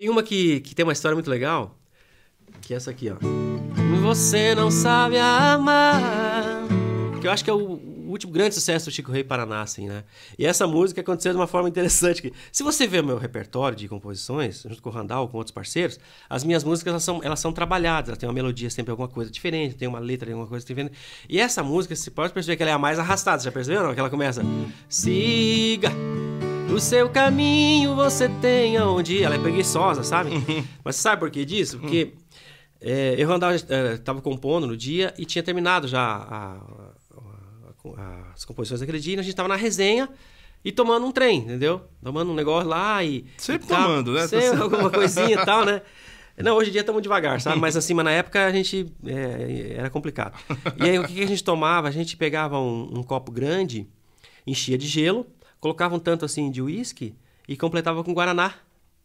E uma que, que tem uma história muito legal, que é essa aqui, ó. Você não sabe amar. Que eu acho que é o, último grande sucesso do Chico Rei Paraná, assim, né? E essa música aconteceu de uma forma interessante. Que, se você ver meu repertório de composições, junto com o Randall, com outros parceiros, as minhas músicas elas são, elas são trabalhadas. Elas tem uma melodia sempre alguma coisa diferente, tem uma letra alguma coisa diferente. E essa música, você pode perceber que ela é a mais arrastada, já percebeu? Não? Que ela começa. Siga no seu caminho você tem aonde Ela é preguiçosa, sabe? Uhum. Mas sabe por que disso? Porque é, eu andava, estava eh, compondo no dia e tinha terminado já a, a, a, as composições daquele dia. E a gente estava na resenha e tomando um trem, entendeu? Tomando um negócio lá e. Sempre e tomando, né? Sempre alguma coisinha e tal, né? Não, hoje em dia estamos devagar, sabe? Mas assim, mas na época a gente é, era complicado. E aí o que, que, a gente tomava? A gente pegava um, um copo grande, enchia de gelo colocava um tanto assim de uísque e completava com guaraná,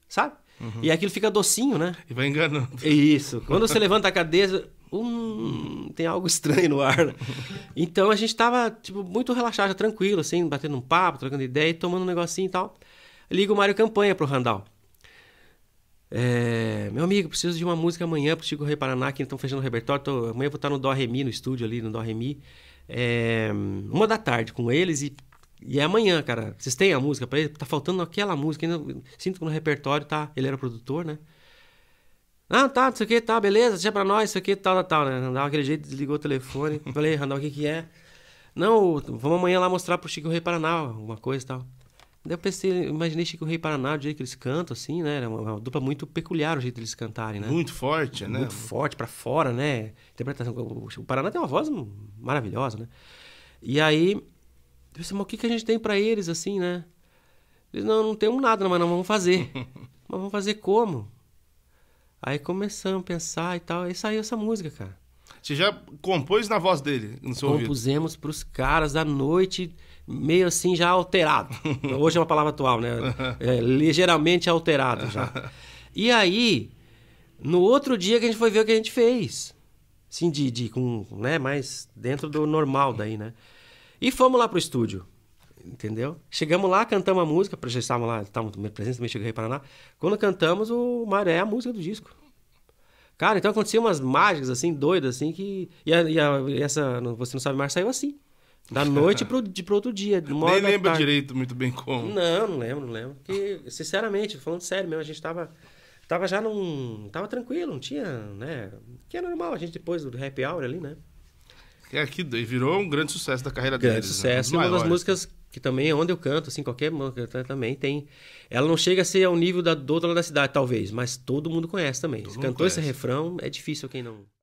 sabe? Uhum. E aquilo fica docinho, né? E vai enganando. É isso. Quando você levanta a cabeça, hum, tem algo estranho no ar. Né? Então a gente estava tipo, muito relaxado, tranquilo, assim, batendo um papo, trocando ideia e tomando um negocinho e tal. Liga o Mário Campanha pro Randall. É, meu amigo, preciso de uma música amanhã pro Chico Rei Paraná, que estão fechando o repertório. Tô, amanhã vou estar tá no Dó Remi, no estúdio ali, no Dó Remi. É, uma da tarde com eles e e é amanhã, cara. Vocês têm a música para ele? Tá faltando aquela música. Ainda, sinto que no repertório tá. Ele era produtor, né? Ah, tá, sei que tá, beleza, deixa é pra nós, isso aqui, tal, tal, né? Randall, aquele jeito, desligou o telefone. Falei, Randal, o que que é? Não, vamos amanhã lá mostrar pro Chico Rei Paraná alguma coisa e tal. Daí eu pensei, imaginei Chico Rei Paraná, do jeito que eles cantam, assim, né? Era uma, uma dupla muito peculiar o jeito deles cantarem, né? Muito forte, né? Muito forte, pra fora, né? Interpretação. O Paraná tem uma voz maravilhosa, né? E aí Disse, mas o que, que a gente tem para eles, assim, né? Eles, não, não temos nada, mas não vamos fazer. mas vamos fazer como? Aí começamos a pensar e tal, aí saiu essa música, cara. Você já compôs na voz dele, no seu Compusemos ouvido? pros caras da noite, meio assim, já alterado. Hoje é uma palavra atual, né? É, ligeiramente alterado já. E aí, no outro dia que a gente foi ver o que a gente fez. Assim, de, de com, né, mais dentro do normal daí, né? E fomos lá pro estúdio. Entendeu? Chegamos lá, cantamos a música, já estávamos lá, estávamos presentes também, cheguei para lá. Quando cantamos, o Mário é a música do disco. Cara, então aconteciam umas mágicas, assim, doidas, assim, que... E, a, e a, essa Você Não Sabe Mais saiu assim. Da noite pro, de, pro outro dia. Nem lembro direito muito bem como. Não, não lembro, não lembro. Porque, sinceramente, falando sério mesmo, a gente tava, tava já num... Tava tranquilo, não tinha, né... Que é normal, a gente depois do happy hour ali, né? que, é, que virou um grande sucesso da carreira grande deles. Grande né? sucesso. Né? Uma maiores. das músicas que também é onde eu canto, assim, qualquer música também tem. Ela não chega a ser ao nível da Doutora da Cidade, talvez, mas todo mundo conhece também. Todo cantou conhece. esse refrão, é difícil quem não.